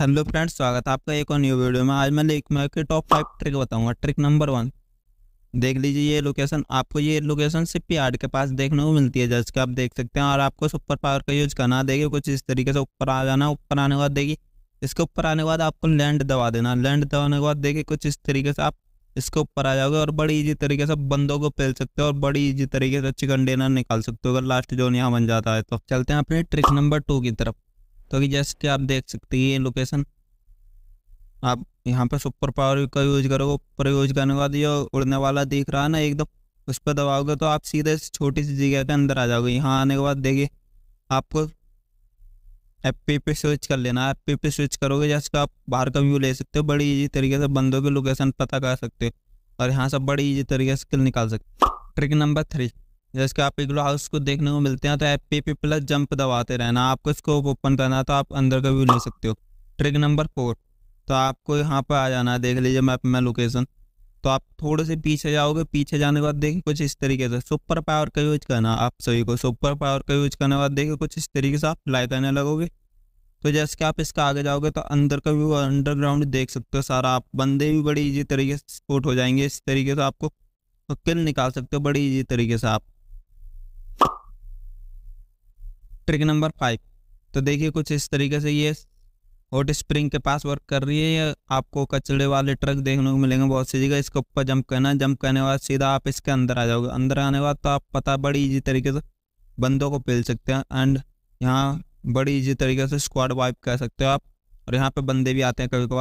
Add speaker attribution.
Speaker 1: hello friends स्वागत है आपका एक और न्यू वीडियो में आज मैं लेक के टॉप फाइव ट्रिक बताऊंगा ट्रिक नंबर वन देख लीजिए ये लोकेशन आपको ये लोकेशन सिर्फ यार्ड के पास देखने को मिलती है जैसे कि आप देख सकते हैं और आपको सुपर पावर का यूज करना देगी कुछ इस तरीके से ऊपर आ जाना ऊपर आने के बाद देखिए इसके ऊपर आने के बाद आपको लैंड दबा देना लैंड दबाने के बाद देखिए कुछ इस तरीके से आप इसके ऊपर आ जाओगे और बड़ी ईजी तरीके से बंदों को फेल सकते हो और बड़ी ईजी तरीके से चिकन डिनर निकाल सकते हो अगर लास्ट जोन यहाँ बन जाता है तो चलते हैं अपने ट्रिक नंबर टू की तरफ तो कि जैसे कि आप देख सकते हैं लोकेशन आप यहाँ पर सुपर पावर का यूज करोगे ऊपर यूज करने के बाद ये उड़ने वाला दिख रहा है ना एकदम उस पर दबाओगे तो आप सीधे छोटी सी जगह के अंदर आ जाओगे यहाँ आने के बाद देखिए आपको एफ पी पे स्विच कर लेना एफ पी पे स्विच करोगे जैसे आप बाहर का व्यू ले सकते हो बड़ी ईजी तरीके से बंदों की लोकेशन पता कर सकते हो और यहाँ से बड़ी ईजी तरीके से निकाल सकते हो ट्रिक नंबर थ्री जैसे कि आप इग्लो हाउस को देखने को मिलते हैं तो ऐप पे पे प्लस जंप दबाते रहना आपको स्कोप ओपन करना तो आप अंदर का व्यू ले सकते हो ट्रिक नंबर फोर तो आपको यहाँ पर आ जाना है देख लीजिए मैप में लोकेशन तो आप थोड़े से पीछे जाओगे पीछे जाने के बाद देखिए कुछ इस तरीके से सुपर पावर का यूज करना आप सभी को सुपर पावर का यूज करने के बाद देखिए कुछ इस तरीके से आप लाइक करने लगोगे तो जैसे कि आप इसका आगे जाओगे तो अंदर का व्यू अंडरग्राउंड देख सकते हो सारा आप बंदे भी बड़ी ईजी तरीके से स्पोर्ट हो जाएंगे इस तरीके से आपको किल निकाल सकते हो बड़ी ईजी तरीके से आप ट्रिक नंबर फाइव तो देखिए कुछ इस तरीके से ये हॉट स्प्रिंग के पास वर्क कर रही है आपको कचड़े वाले ट्रक देखने को मिलेंगे बहुत सी जगह इसके ऊपर जंप करना जंप करने के बाद सीधा आप इसके अंदर आ जाओगे अंदर आने के बाद तो आप पता बड़ी ईजी तरीके से बंदों को पेल सकते हैं एंड यहाँ बड़ी ईजी तरीके से स्क्वाड वाइप कर सकते हो आप और यहाँ पे बंदे भी आते हैं कभी कभार